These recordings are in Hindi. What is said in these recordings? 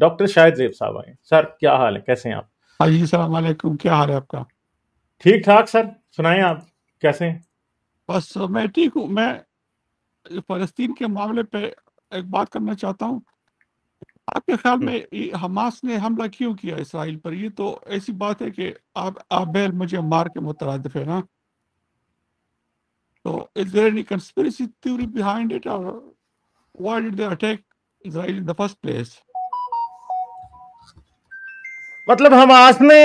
डॉक्टर शाहिद जेब साहब आए सर क्या हाल है कैसे हैं आप हाँ जी वालेकुम क्या हाल है आपका ठीक ठाक सर सुनाए आप कैसे हैं बस मैं ठीक हूँ मैं फलस्तीन के मामले पे एक बात करना चाहता हूँ आपके ख्याल में हम्म। हमास ने हमला क्यों किया इसराइल पर ये तो ऐसी बात है कि आप आबेल मुझे मार के मुतरद है ना तो is there any conspiracy theory behind it और why did they attack Israel in the first place मतलब हमास ने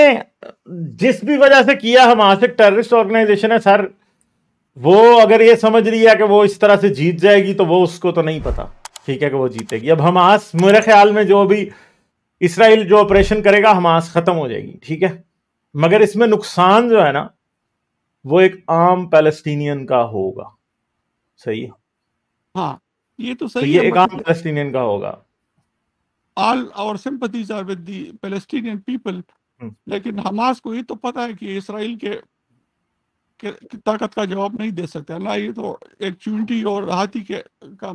जिस भी वजह से किया हमास एक टेररिस्ट ऑर्गेनाइजेशन है सर वो अगर ये समझ रही है कि वो इस तरह से जीत जाएगी तो वो उसको तो नहीं पता ठीक है कि वो जीतेगी अब हमास मेरे ख्याल में जो भी इसराइल जो ऑपरेशन करेगा हमास ख़त्म हो जाएगी ठीक है मगर इसमें नुकसान जो है ना वो एक आम पैलेस्टीनियन का होगा सही है हाँ ये तो, तो सही तो ये है, एक मतलब... आम पैलेस्टीनियन का होगा all our sympathies are with the Palestinian people. Hmm. लेकिन हमास को ये तो पता है कि इसराइल के, के, के ताकत का जवाब नहीं दे सकते ना ये तो एक चूंटी और हाथी के का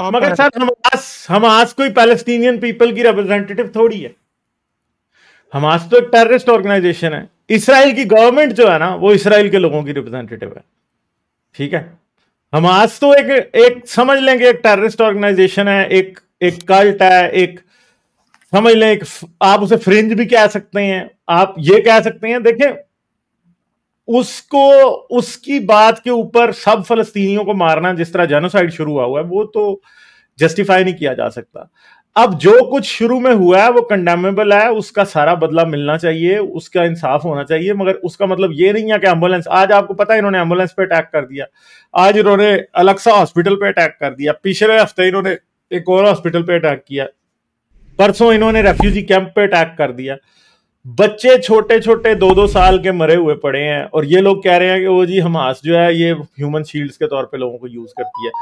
काम मगर सर हमास हमास कोई पैलेस्टीनियन पीपल की रिप्रेजेंटेटिव थोड़ी है हमास तो एक टेररिस्ट ऑर्गेनाइजेशन है इसराइल की गवर्नमेंट जो है ना वो इसराइल के लोगों की रिप्रेजेंटेटिव है ठीक है हमास तो एक एक समझ लेंगे एक टेररिस्ट ऑर्गेनाइजेशन है एक एक कल्ट है एक समझ लें आप उसे फ्रिंज भी कह सकते हैं आप ये कह सकते हैं देखें उसको उसकी बात के ऊपर सब फलस्तीनियों को मारना जिस तरह जेनोसाइड शुरू हुआ हुआ है वो तो जस्टिफाई नहीं किया जा सकता अब जो कुछ शुरू में हुआ है वो कंडेमेबल है उसका सारा बदला मिलना चाहिए उसका इंसाफ होना चाहिए मगर उसका मतलब ये नहीं है कि एम्बुलेंस आज आपको पता है इन्होंने एम्बुलेंस पे अटैक कर दिया आज इन्होंने सा हॉस्पिटल पे अटैक कर दिया पिछले हफ्ते इन्होंने एक और हॉस्पिटल पे अटैक किया परसों इन्होंने रेफ्यूजी कैंप पे अटैक कर दिया बच्चे छोटे छोटे दो दो साल के मरे हुए पड़े हैं और ये लोग कह रहे हैं कि वो जी हमास जो है ये ह्यूमन शील्ड्स के तौर पे लोगों को यूज करती है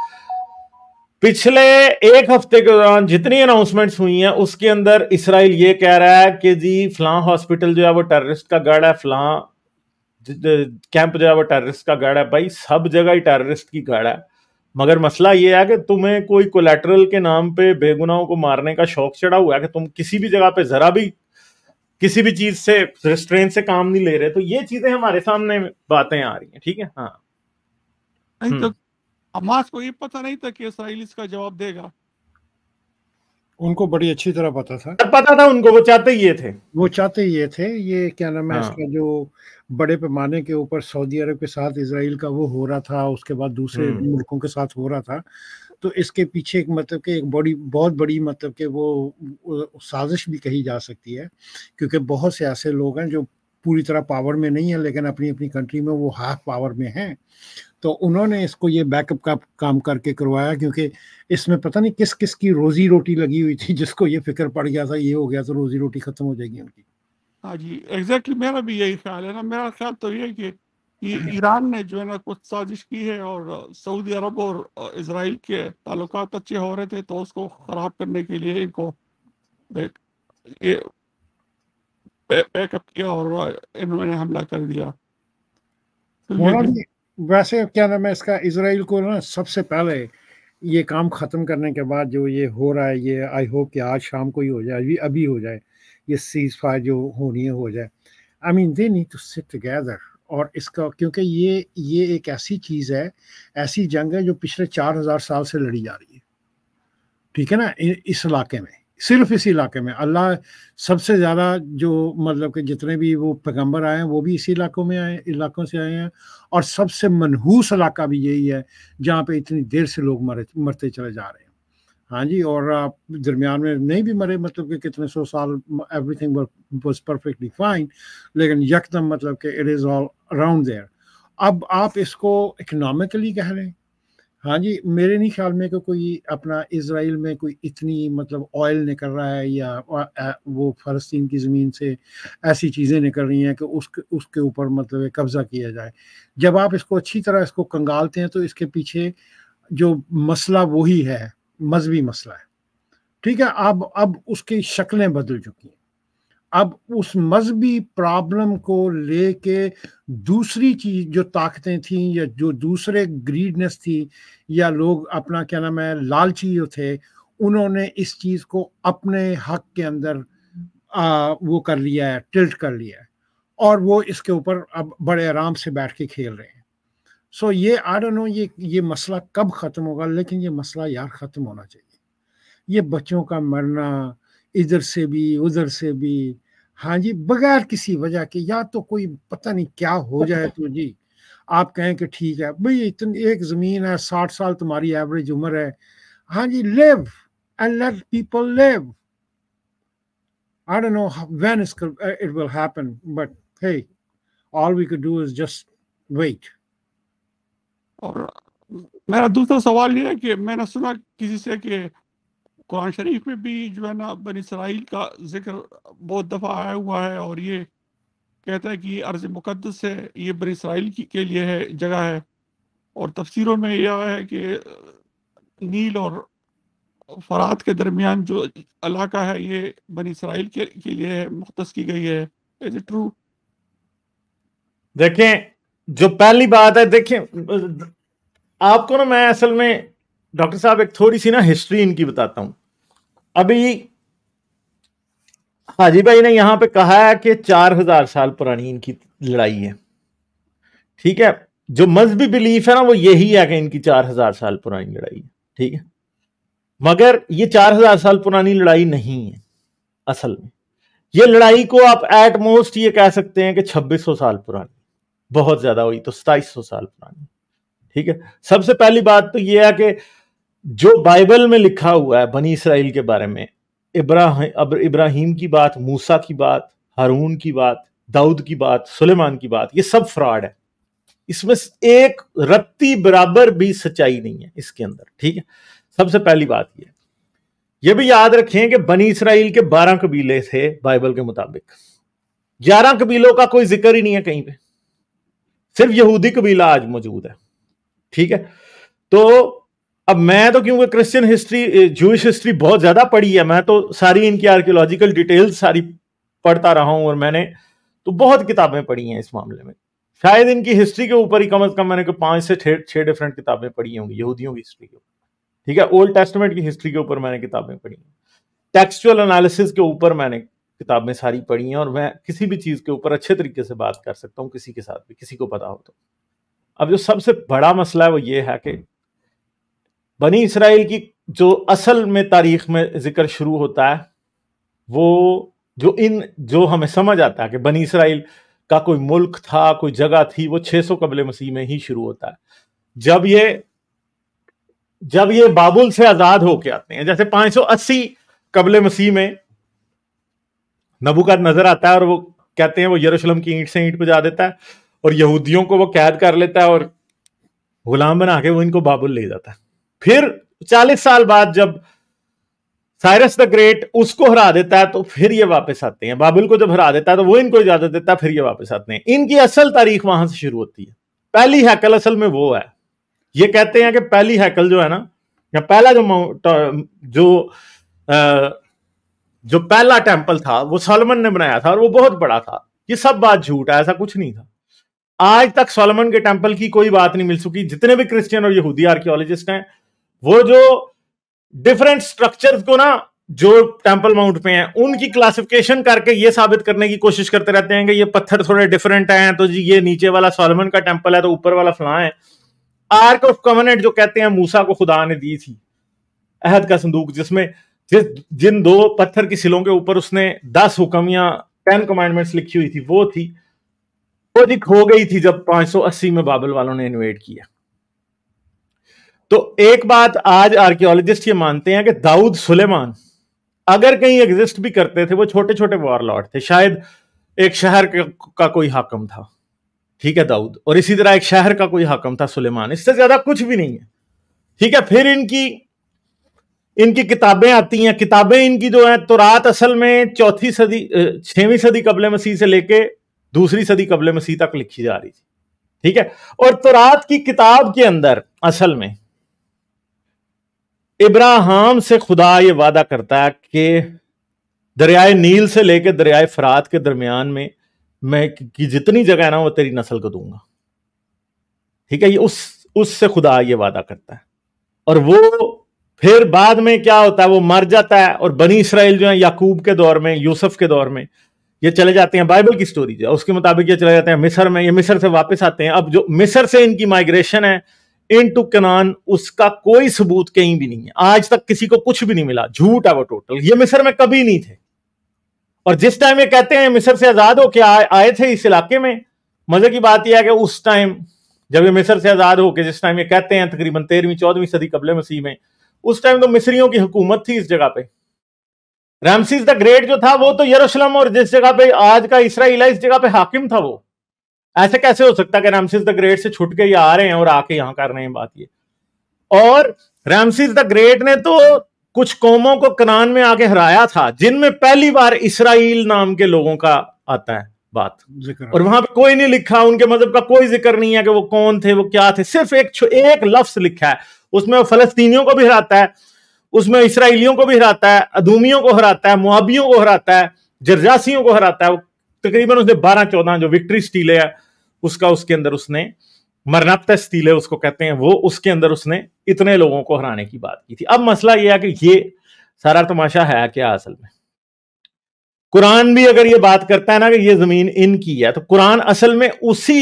पिछले एक हफ्ते के दौरान जितनी अनाउंसमेंट्स हुई हैं उसके अंदर इसराइल ये कह रहा है कि जी फलां हॉस्पिटल जो है वो टेररिस्ट का गढ़ है फलां कैंप जो है वो टेररिस्ट का गढ़ है भाई सब जगह ही टेररिस्ट की गढ़ है मगर मसला ये है कि तुम्हें कोई कोलेट्रल के नाम पे बेगुनाहों को मारने का शौक चढ़ा हुआ है कि तुम किसी भी जगह पे जरा भी किसी भी चीज से रिस्ट्रेन से काम नहीं ले रहे तो ये चीजें हमारे सामने बातें आ रही हैं ठीक है हाँ नहीं तो हम्म। हमास को ये पता नहीं था कि इसराइल इसका जवाब देगा उनको बड़ी अच्छी तरह पता था पता था उनको वो चाहते ये थे वो चाहते ये थे ये क्या नाम है हाँ। इसका जो बड़े पैमाने के ऊपर सऊदी अरब के साथ इसराइल का वो हो रहा था उसके बाद दूसरे हम्म। मुल्कों के साथ हो रहा था तो इसके पीछे एक मतलब के एक बड़ी बहुत बड़ी मतलब के वो साजिश भी कही जा सकती है क्योंकि बहुत से ऐसे लोग हैं जो पूरी तरह पावर में नहीं है लेकिन अपनी अपनी कंट्री में वो हाफ पावर में हैं तो उन्होंने इसको ये बैकअप का काम करके करवाया क्योंकि इसमें पता नहीं किस किस की रोजी रोटी लगी हुई थी जिसको ये फिक्र पड़ गया था ये हो गया तो रोजी रोटी खत्म हो जाएगी उनकी हाँ जी एग्जैक्टली exactly मेरा भी यही ख्याल है ना मेरा ख्याल तो ये कि ये ईरान ने जो है ना कुछ साजिश की है और सऊदी अरब और इसराइल के ताल्लुक अच्छे हो रहे थे तो उसको ख़राब करने के लिए इनको ये पैकअप किया और इन्होंने हमला कर दिया वैसे क्या नाम है इसका इसराइल को ना सबसे पहले ये काम ख़त्म करने के बाद जो ये हो रहा है ये आई होप कि आज शाम को ही हो जाए अभी अभी हो जाए ये सीज फायर जो होनी है हो जाए I mean they need to sit together और इसका क्योंकि ये ये एक ऐसी चीज़ है ऐसी जंग है जो पिछले चार हज़ार साल से लड़ी जा रही है ठीक है ना इस इलाके में सिर्फ इस इलाके में अल्लाह सबसे ज़्यादा जो मतलब कि जितने भी वो पैगंबर आए हैं वो भी इसी इलाकों में आए इलाकों से आए हैं और सबसे मनहूस इलाका भी यही है जहाँ पे इतनी देर से लोग मरे मरते चले जा रहे हैं हाँ जी और आप दरमियान में नहीं भी मरे मतलब कि कितने सौ साल एवरी वॉज परफेक्टली फाइन लेकिन यकदम मतलब कि it is all around there अब आप इसको इकनॉमिकली कह रहे हैं हाँ जी मेरे नहीं ख्याल में कि कोई अपना इसराइल में कोई इतनी मतलब ऑयल निकल रहा है या वो फ़लस्तीन की ज़मीन से ऐसी चीज़ें निकल रही हैं कि उसके उसके ऊपर मतलब कब्ज़ा किया जाए जब आप इसको अच्छी तरह इसको कंगालते हैं तो इसके पीछे जो मसला वही है मजहबी मसला है ठीक है अब अब उसकी शक्लें बदल चुकी हैं अब उस मजहबी प्रॉब्लम को लेके दूसरी चीज जो ताकतें थीं या जो दूसरे ग्रीडनेस थी या लोग अपना क्या नाम है लालची जो थे उन्होंने इस चीज़ को अपने हक के अंदर आ, वो कर लिया है टिल्ट कर लिया है और वो इसके ऊपर अब बड़े आराम से बैठ के खेल रहे हैं सो so ये आई डोंट नो ये ये मसला कब ख़त्म होगा लेकिन ये मसला यार ख़त्म होना चाहिए ये बच्चों का मरना इधर से भी उधर से भी हाँ जी बगैर किसी वजह के या तो कोई पता नहीं क्या हो जाए तो जी आप कहें कि ठीक है भाई इतनी एक ज़मीन है साठ साल तुम्हारी एवरेज उम्र है हाँ जी live and let people live I don't know when uh, it will happen, but hey, all we could do is just wait. और मेरा दूसरा सवाल ये है कि मैंने सुना किसी से कि कुरान शरीफ में भी जो है ना बन इसराइल का जिक्र बहुत दफ़ा आया हुआ है और ये कहता है कि ये अर्ज़ मुक़दस है ये बन इसराइल की के लिए है जगह है और तफसरों में यह है कि नील और फरात के दरमियान जो इलाका है ये बन इसराइल के, के लिए मुख्तस की गई है इज इट ट्रू देखें जो पहली बात है देखें आपको ना मैं असल में डॉक्टर साहब एक थोड़ी सी ना हिस्ट्री इनकी बताता हूँ अभी हाजी भाई ने यहां पे कहा है कि चार हजार साल पुरानी इनकी लड़ाई है ठीक है जो मजहबी बिलीफ है ना वो यही है कि इनकी चार हजार साल पुरानी लड़ाई है ठीक है मगर ये चार हजार साल पुरानी लड़ाई नहीं है असल में ये लड़ाई को आप एट मोस्ट ये कह सकते हैं कि छब्बीस सौ साल पुरानी बहुत ज्यादा हुई तो सताइस सौ साल पुरानी ठीक है सबसे पहली बात तो ये है कि जो बाइबल में लिखा हुआ है बनी इसराइल के बारे में इब्राहिम इब्राहिम की बात मूसा की बात हारून की बात दाऊद की बात सुलेमान की बात ये सब फ्रॉड है इसमें एक रत्ती बराबर भी सच्चाई नहीं है इसके अंदर ठीक है सबसे पहली बात ये ये भी याद रखें कि बनी इसराइल के बारह कबीले थे बाइबल के मुताबिक ग्यारह कबीलों का कोई जिक्र ही नहीं है कहीं पे सिर्फ यहूदी कबीला आज मौजूद है ठीक है तो अब मैं तो क्योंकि क्रिश्चियन हिस्ट्री जूश हिस्ट्री बहुत ज्यादा पढ़ी है मैं तो सारी इनकी आर्कियोलॉजिकल डिटेल्स सारी पढ़ता रहा हूँ और मैंने तो बहुत किताबें पढ़ी हैं इस मामले में शायद इनकी हिस्ट्री के ऊपर ही कम अज कम मैंने पांच से छह डिफरेंट किताबें पढ़ी होंगी यहूदियों की हिस्ट्री के ऊपर ठीक है ओल्ड टेस्टमेंट की हिस्ट्री के ऊपर मैंने किताबें पढ़ी हैं टेक्सचुअल एनालिसिस के ऊपर मैंने किताबें सारी पढ़ी हैं और मैं किसी भी चीज़ के ऊपर अच्छे तरीके से बात कर सकता हूँ किसी के साथ भी किसी को पता हो तो अब जो सबसे बड़ा मसला है वो ये है कि बनी इसराइल की जो असल में तारीख में जिक्र शुरू होता है वो जो इन जो हमें समझ आता है कि बनी इसराइल का कोई मुल्क था कोई जगह थी वो 600 सौ कबल मसीह में ही शुरू होता है जब ये जब ये बाबुल से आजाद होके आते हैं जैसे 580 कबल मसीह में नबुकद नजर आता है और वो कहते हैं वो यरूशलेम की ईंट से ईंट बजा देता है और यहूदियों को वो कैद कर लेता है और गुलाम बना के वो इनको बाबुल ले जाता है फिर चालीस साल बाद जब साइरस द ग्रेट उसको हरा देता है तो फिर ये वापस आते हैं बाबुल को जब हरा देता है तो वो इनको इजाजत देता है फिर ये वापस आते हैं इनकी असल तारीख वहां से शुरू होती है पहली हैकल असल में वो है ये कहते हैं कि पहली हैकल जो है ना या पहला जो जो जो पहला टेम्पल था वो सोलमन ने बनाया था और वो बहुत बड़ा था ये सब बात झूठ है ऐसा कुछ नहीं था आज तक सोलमन के टेम्पल की कोई बात नहीं मिल चुकी जितने भी क्रिश्चियन और यहूदी आर्कियोलॉजिस्ट हैं वो जो डिफरेंट स्ट्रक्चर्स को ना जो टेम्पल माउंट पे हैं उनकी क्लासिफिकेशन करके ये साबित करने की कोशिश करते रहते हैं कि ये पत्थर थोड़े डिफरेंट हैं तो जी ये नीचे वाला सोलमन का टेम्पल है तो ऊपर वाला फला है आर्क ऑफ कमनेट जो कहते हैं मूसा को खुदा ने दी थी अहद का संदूक जिसमें जिस जिन दो पत्थर की सिलों के ऊपर उसने दस हुक्म या टेन कमांडमेंट्स लिखी हुई थी वो थी वो जी खो गई थी जब 580 में बाबल वालों ने इन्वेट किया तो एक बात आज आर्कियोलॉजिस्ट ये मानते हैं कि दाऊद सुलेमान अगर कहीं एग्जिस्ट भी करते थे वो छोटे छोटे वॉरलॉर्ड थे शायद एक शहर का कोई हाकम था ठीक है दाऊद और इसी तरह एक शहर का कोई हाकम था सुलेमान इससे ज्यादा कुछ भी नहीं है ठीक है फिर इनकी इनकी किताबें आती हैं किताबें इनकी जो है तो रात असल में चौथी सदी छवीं सदी कबल मसीह से लेके दूसरी सदी कबल मसीह तक लिखी जा रही थी ठीक है और तो रात की किताब के अंदर असल में इब्राहम से खुदा ये वादा करता है कि दरियाए नील से लेकर दरियाए फरात के दरमियान में मैं की जितनी जगह है ना वो तेरी नस्ल को दूंगा ठीक है ये उस उससे खुदा ये वादा करता है और वो फिर बाद में क्या होता है वो मर जाता है और बनी इसराइल जो है याकूब के दौर में यूसुफ के दौर में ये चले जाते हैं बाइबल की स्टोरी जो उसके मुताबिक ये चले जाते हैं मिस्र में ये मिस्र से वापस आते हैं अब जो मिस्र से इनकी माइग्रेशन है इन टू कनान उसका कोई सबूत कहीं भी नहीं है आज तक किसी को कुछ भी नहीं मिला झूठ है वो टोटल ये मिस्र में कभी नहीं थे और जिस टाइम ये कहते हैं मिस्र से आजाद के आए थे इस इलाके में मजे की बात यह है कि उस टाइम जब ये मिस्र से आजाद होके जिस टाइम ये कहते हैं तकरीबन तेरहवीं चौदहवीं सदी कबल मसीह में उस टाइम तो मिस्रियों की हुकूमत थी इस जगह पे रामसीज द ग्रेट जो था वो तो यरूशलेम और जिस जगह पे आज का इसराइल इस जगह पे हाकिम था वो ऐसे कैसे हो सकता है कि रामसीज द ग्रेट से छुट के ये आ रहे हैं और आके यहां कर रहे हैं बात ये और रामसिस द ग्रेट ने तो कुछ कौमों को कनान में आके हराया था जिनमें पहली बार इसराइल नाम के लोगों का आता है बात और वहां पे कोई नहीं लिखा उनके मजहब का कोई जिक्र नहीं है कि वो कौन थे वो क्या थे सिर्फ एक एक लफ्स लिखा है उसमें वो फलस्तीनियों को भी हराता है उसमें इसराइलियों को भी हराता है अधूमियों को हराता है मुआबियों को हराता है जरजासियों को हराता है वो तकरीबन उसने बारह चौदह जो विक्ट्री स्टीले है उसका उसके अंदर उसने मरनापता स्टीले उसको कहते हैं वो उसके अंदर उसने इतने लोगों को हराने की बात की थी अब मसला यह है कि ये सारा तमाशा है क्या असल में कुरान भी अगर ये बात करता है ना कि ये जमीन इनकी है तो कुरान असल में उसी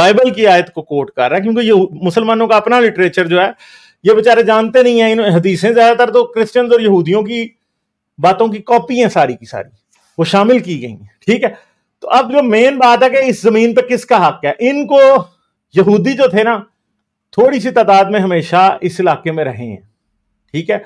बाइबल की आयत को कोट कर रहा है क्योंकि ये मुसलमानों का अपना लिटरेचर जो है ये बेचारे जानते नहीं है इन हदीसें ज्यादातर तो क्रिश्चियंस और यहूदियों की बातों की कॉपी है सारी की सारी वो शामिल की गई हैं ठीक है तो अब जो मेन बात है कि इस जमीन पर किसका हक है इनको यहूदी जो थे ना थोड़ी सी तादाद में हमेशा इस इलाके में रहे हैं ठीक है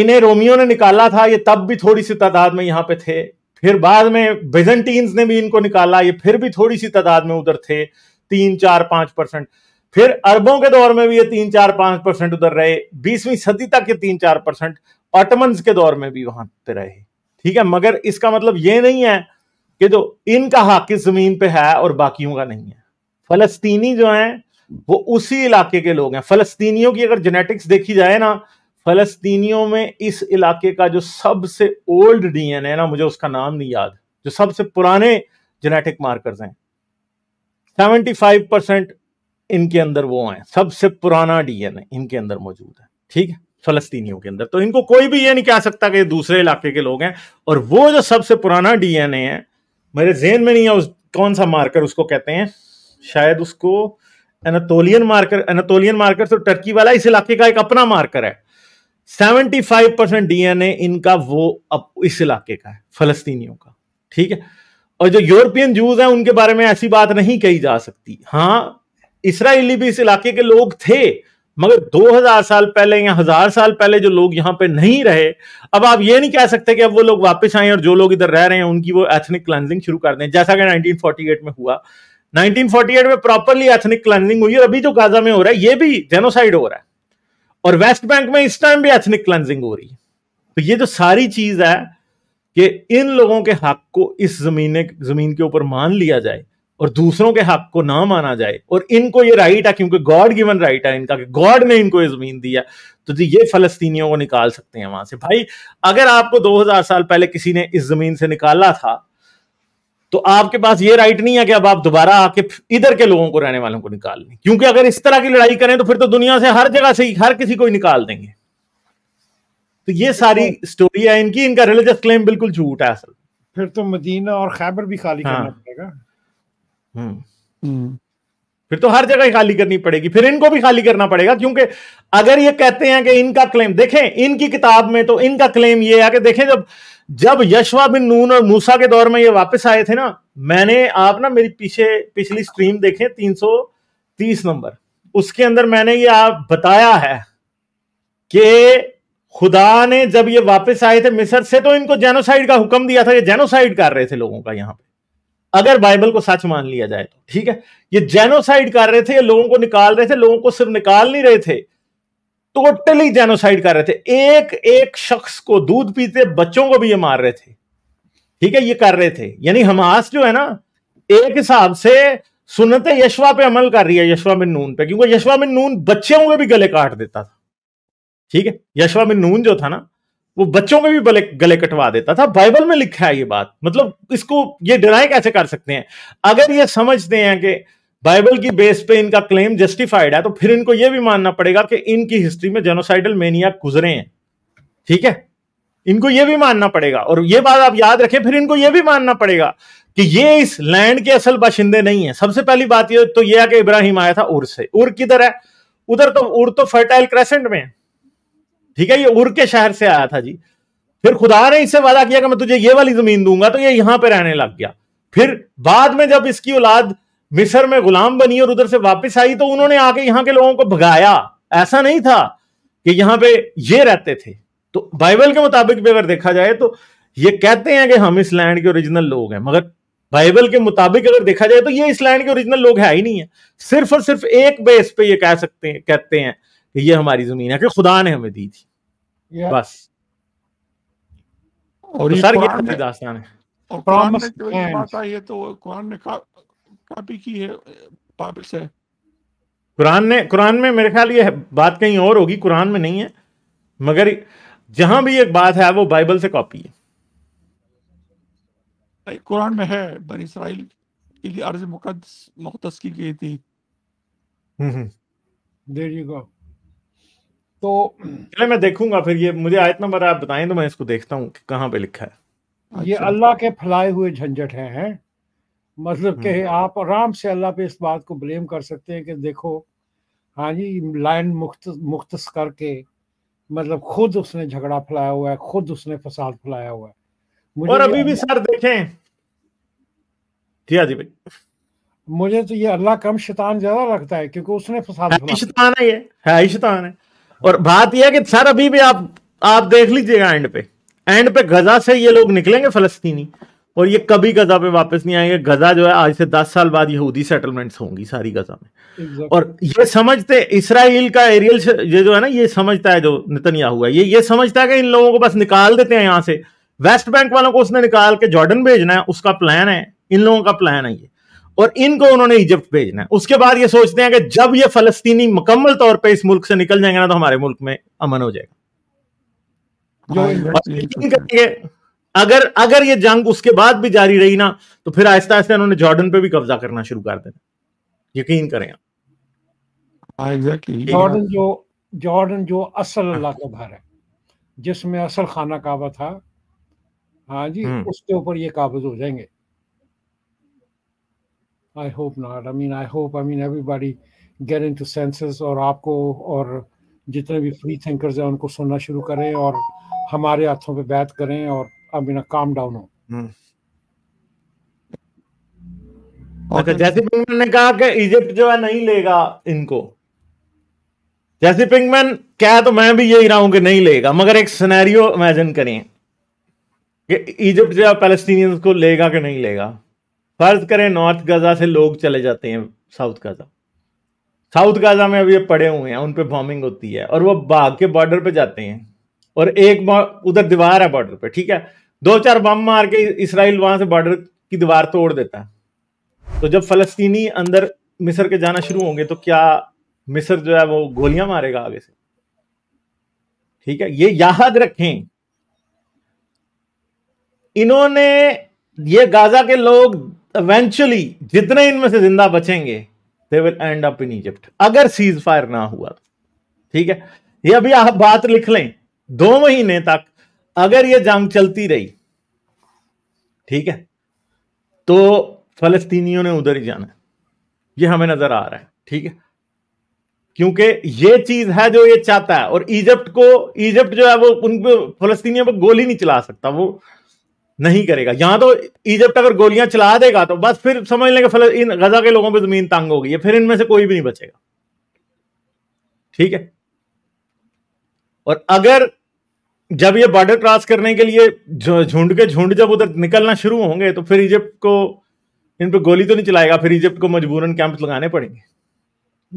इन्हें रोमियो ने निकाला था ये तब भी थोड़ी सी तादाद में यहां पे थे फिर बाद में बेजेंटीन्स ने भी इनको निकाला ये फिर भी थोड़ी सी तादाद में उधर थे तीन चार पांच परसेंट फिर अरबों के दौर में भी ये तीन चार पांच परसेंट उधर रहे बीसवीं सदी तक ये तीन चार परसेंट ऑटमन के दौर में भी वहां पे रहे ठीक है मगर इसका मतलब ये नहीं है कि जो इनका हक इस जमीन पे है और बाकियों का नहीं है फलस्तीनी जो हैं वो उसी इलाके के लोग हैं फलस्तीनियों की अगर जेनेटिक्स देखी जाए ना फलस्तीनियों में इस इलाके का जो सबसे ओल्ड डीएनए है ना मुझे उसका नाम नहीं याद जो सबसे पुराने जेनेटिक मार्कर्स हैं 75 परसेंट इनके अंदर वो हैं सबसे पुराना डीएनए इनके अंदर मौजूद है ठीक है फलस्तीनियों के अंदर तो इनको कोई भी ये नहीं कह सकता कि दूसरे इलाके के लोग हैं और वो जो सबसे पुराना डीएनए है मेरे जेन में नहीं है उस कौन सा मार्कर उसको कहते हैं शायद उसको एनाटोलियन मार्कर एनाटोलियन मार्कर तो टर्की वाला इस इलाके का एक अपना मार्कर है 75 परसेंट डीएनए इनका वो अब इस इलाके का है फलस्तीनियों का ठीक है और जो यूरोपियन जूज हैं उनके बारे में ऐसी बात नहीं कही जा सकती हाँ इसराइली भी इस इलाके के लोग थे मगर 2000 साल पहले या हजार साल पहले जो लोग यहां पे नहीं रहे अब आप ये नहीं कह सकते कि अब वो लोग वापस आए और जो लोग इधर रह रहे हैं उनकी वो एथनिक क्लेंजिंग शुरू कर दें जैसा कि 1948 में हुआ 1948 में प्रॉपरली एथनिक क्लेंजिंग हुई और अभी जो गाजा में हो रहा है ये भी जेनोसाइड हो रहा है और वेस्ट बैंक में इस टाइम भी एथनिक क्लेंजिंग हो रही है तो ये जो सारी चीज है कि इन लोगों के हक को इस जमीन जमीन के ऊपर मान लिया जाए और दूसरों के हक को ना माना जाए और इनको ये राइट है क्योंकि गॉड गिवन राइट है इनका गॉड ने इनको ये जमीन दिया तो जी ये फलस्तीनियों को निकाल सकते हैं वहां से भाई अगर आपको 2000 साल पहले किसी ने इस जमीन से निकाला था तो आपके पास ये राइट नहीं है कि अब आप दोबारा आके इधर के लोगों को रहने वालों को निकाल लें क्योंकि अगर इस तरह की लड़ाई करें तो फिर तो दुनिया से हर जगह से हर किसी को ही निकाल देंगे तो ये सारी स्टोरी तो है इनकी इनका रिलीजियस क्लेम बिल्कुल झूठ है असल फिर तो मदीना और खैबर भी खाली हाँ, करना पड़ेगा हम्म। हम्म। फिर तो हर जगह खाली करनी पड़ेगी फिर इनको भी खाली करना पड़ेगा क्योंकि अगर ये कहते हैं कि इनका क्लेम देखें इनकी किताब में तो इनका क्लेम ये है कि देखें जब जब यशवा बिन नून और मूसा के दौर में ये वापस आए थे ना मैंने आप ना मेरी पीछे पिछली स्ट्रीम देखें 330 नंबर उसके अंदर मैंने ये आप बताया है कि खुदा ने जब ये वापस आए थे मिस्र से तो इनको जेनोसाइड का हुक्म दिया था ये जेनोसाइड कर रहे थे लोगों का यहाँ अगर बाइबल को सच मान लिया जाए तो ठीक है ये जेनोसाइड कर रहे थे ये लोगों को निकाल रहे थे लोगों को सिर्फ निकाल नहीं रहे थे टोटली जेनोसाइड कर रहे थे एक एक शख्स को दूध पीते बच्चों को भी ये मार रहे थे ठीक है ये कर रहे थे यानी हमास जो है ना एक हिसाब से सुनते यशवा पे अमल कर रही है यशवा बिन नून पे क्योंकि यशवा बिन नून बच्चों को भी गले काट देता था ठीक है यशवा बिन नून जो था ना वो बच्चों के भी गले गले कटवा देता था बाइबल में लिखा है ये बात मतलब इसको ये डिनाई कैसे कर सकते हैं अगर ये समझते हैं कि बाइबल की बेस पे इनका क्लेम जस्टिफाइड है तो फिर इनको यह भी मानना पड़ेगा कि इनकी हिस्ट्री में जेनोसाइडल मेनिया गुजरे हैं ठीक है इनको यह भी मानना पड़ेगा और ये बात आप याद रखें फिर इनको यह भी मानना पड़ेगा कि ये इस लैंड के असल बाशिंदे नहीं है सबसे पहली बात ये तो यह है कि इब्राहिम आया था उर से उर किधर है उधर तो उर तो फर्टाइल क्रेसेंट में है ठीक है ये उर के शहर से आया था जी फिर खुदा ने इससे वादा किया कि मैं तुझे ये वाली जमीन दूंगा तो ये यहां पर रहने लग गया फिर बाद में जब इसकी औलाद मिस्र में गुलाम बनी और उधर से वापस आई तो उन्होंने आके यहाँ के लोगों को भगाया ऐसा नहीं था कि यहाँ पे ये रहते थे तो बाइबल के मुताबिक भी अगर देखा जाए तो ये कहते हैं कि हम इस लैंड के ओरिजिनल लोग हैं मगर बाइबल के मुताबिक अगर देखा जाए तो ये इस लैंड के ओरिजिनल लोग है ही नहीं है सिर्फ और सिर्फ एक बेस पे ये कह सकते हैं कहते हैं कि ये हमारी जमीन है कि खुदा ने हमें दी थी बस और तो सर ये अपनी दास्तान है और कुरान ने ये तो कुरान ने का, की है बाइबल से कुरान ने कुरान में मेरे ख्याल ये बात कहीं और होगी कुरान में नहीं है मगर जहां भी एक बात है वो बाइबल से कॉपी है कुरान में है बनी इसराइल के लिए अर्ज मुकद्दस मुख्तस की गई थी देर यू गो तो चले मैं देखूंगा फिर ये मुझे आयत नंबर आप बताएं तो मैं इसको देखता हूँ कहाँ पे लिखा है ये अच्छा। अल्लाह के फैलाए हुए झंझट हैं है? मतलब के हम्म। आप आराम से अल्लाह पे इस बात को ब्लेम कर सकते हैं कि देखो हाँ जी लाइन मुख्त मुख्त करके मतलब खुद उसने झगड़ा फैलाया हुआ है खुद उसने फसाद फैलाया हुआ है मुझे और अभी भी सर देखें जी भाई मुझे तो ये अल्लाह कम शैतान ज्यादा लगता है क्योंकि उसने फसाद शैतान है ये है शैतान है और बात यह कि सर अभी भी आप आप देख लीजिएगा एंड पे एंड पे गजा से ये लोग निकलेंगे फलस्तीनी और ये कभी गजा पे वापस नहीं आएंगे गजा जो है आज से दस साल बाद यहूदी सेटलमेंट्स होंगी सारी गजा में exactly. और ये समझते इसराइल का एरियल ये जो है ना ये समझता है जो नितनिया हुआ ये ये समझता है कि इन लोगों को बस निकाल देते हैं यहां से वेस्ट बैंक वालों को उसने निकाल के जॉर्डन भेजना है उसका प्लान है इन लोगों का प्लान है ये और इनको उन्होंने इजिप्ट भेजना है उसके बाद ये सोचते हैं कि जब ये फलस्तीनी मुकम्मल तौर पे इस मुल्क से निकल जाएंगे ना तो हमारे मुल्क में अमन हो जाएगा हाँ। अगर अगर ये जंग उसके बाद भी जारी रही ना तो फिर आहिस्ता आहिस्ता उन्होंने जॉर्डन पे भी कब्जा करना शुरू कर देना यकीन करें आप हाँ, जॉर्डन जो जॉर्डन जो असल अल्लाह का घर है जिसमें असल खाना काबा था हाँ जी हम्म। उसके ऊपर ये काबज हो जाएंगे I hope not. I mean, I hope. I mean, everybody get into senses और आपको और जितने भी फ्री थिंकर्स हैं उनको सुनना शुरू करें और हमारे हाथों पे बैठ करें और आई मीन काम डाउन हो अच्छा जैसे पिंगमैन ने कहा कि इजिप्ट जो है नहीं लेगा इनको जैसे पिंगमैन क्या तो मैं भी यही रहा हूं कि नहीं लेगा मगर एक सिनेरियो इमेजिन करें कि इजिप्ट जो है पैलेस्टीनियंस को लेगा कि नहीं लेगा फर्ज करें नॉर्थ गाजा से लोग चले जाते हैं साउथ गाजा साउथ गाजा में अभी पड़े हुए हैं उन पर बॉम्बिंग होती है और वो भाग के बॉर्डर पे जाते हैं और एक उधर दीवार है बॉर्डर पे ठीक है दो चार बम मार के इसराइल वहां से बॉर्डर की दीवार तोड़ देता है तो जब फलस्तीनी अंदर मिस्र के जाना शुरू होंगे तो क्या मिस्र जो है वो गोलियां मारेगा आगे से ठीक है ये याद रखें इन्होंने ये गाजा के लोग इवेंचुअली जितने इनमें से जिंदा बचेंगे they will end up in Egypt अगर सीज फायर ना हुआ तो। ठीक है ये अभी आप बात लिख लें दो महीने तक अगर ये जंग चलती रही ठीक है तो फलस्तीनियों ने उधर ही जाना ये हमें नजर आ रहा है ठीक है क्योंकि ये चीज है जो ये चाहता है और इजिप्ट को इजिप्ट जो है वो उन फलस्तीनियों पर गोली नहीं चला सकता वो नहीं करेगा यहां तो इजिप्ट अगर गोलियां चला देगा तो बस फिर समझ लेंगे फल इन गजा के लोगों पर जमीन तंग हो गई है फिर इनमें से कोई भी नहीं बचेगा ठीक है और अगर जब ये बॉर्डर क्रॉस करने के लिए झुंड के झुंड जब उधर निकलना शुरू होंगे तो फिर इजिप्ट को इन पर गोली तो नहीं चलाएगा फिर इजिप्ट को मजबूरन कैंप लगाने पड़ेंगे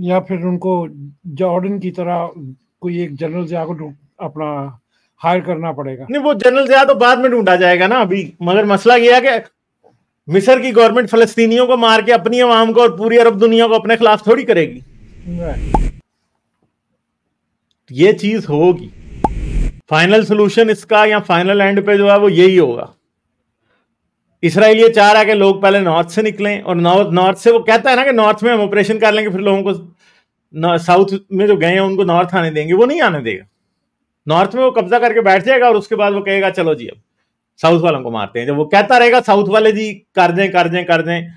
या फिर उनको जॉर्डन की तरह कोई एक जनरल से आकर अपना हायर करना पड़ेगा नहीं वो जनरल जया तो बाद में ढूंढा जाएगा ना अभी मगर मसला यह है कि मिस्र की गवर्नमेंट फलस्तीनियों को मार के अपनी आवाम को और पूरी अरब दुनिया को अपने खिलाफ थोड़ी करेगी ये चीज होगी फाइनल सोल्यूशन इसका या फाइनल एंड पे जो है वो यही होगा इसराइल ये चाह रहा है कि लोग पहले नॉर्थ से निकलें और नॉर्थ नॉर्थ से वो कहता है ना कि नॉर्थ में हम ऑपरेशन कर लेंगे फिर लोगों को साउथ में जो गए हैं उनको नॉर्थ आने देंगे वो नहीं आने देगा नॉर्थ में वो कब्जा करके बैठ जाएगा और उसके बाद वो कहेगा चलो जी अब साउथ वालों को मारते हैं जब वो कहता रहेगा साउथ वाले जी कर दें कर दें कर दें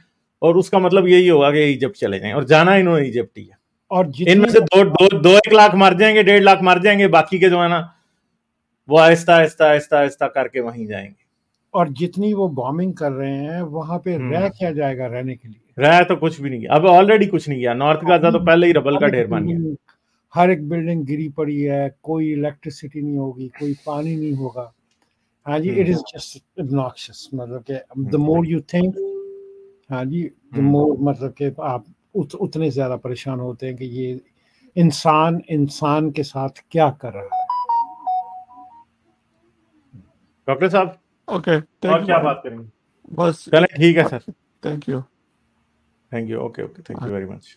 और उसका मतलब यही होगा कि इजिप्ट चले जाएं और जाना इन्होंने इजिप्ट ही है और इनमें से दो दो दो एक लाख मार जाएंगे डेढ़ लाख मार जाएंगे बाकी के जो है ना वो आहिस्ता आहिस्ता आहिस्ता आहिस्ता करके वहीं जाएंगे और जितनी वो बॉम्बिंग कर रहे हैं वहां पे हम्म। रह क्या जाएगा रहने के लिए रह तो कुछ भी नहीं अब ऑलरेडी कुछ नहीं गया नॉर्थ गाजा तो पहले ही रबल का ढेर बन गया हर एक बिल्डिंग गिरी पड़ी है कोई इलेक्ट्रिसिटी नहीं होगी कोई पानी नहीं होगा हाँ जी इट इज जस्ट इबनॉक्शस मतलब के द मोर यू थिंक हाँ जी द मोर हम्म। मतलब के आप उत, उतने ज़्यादा परेशान होते हैं कि ये इंसान इंसान के साथ क्या कर रहा है डॉक्टर साहब ओके okay, और क्या बात करेंगे बस चले ठीक है हाँ, sir thank you thank you okay okay thank you very much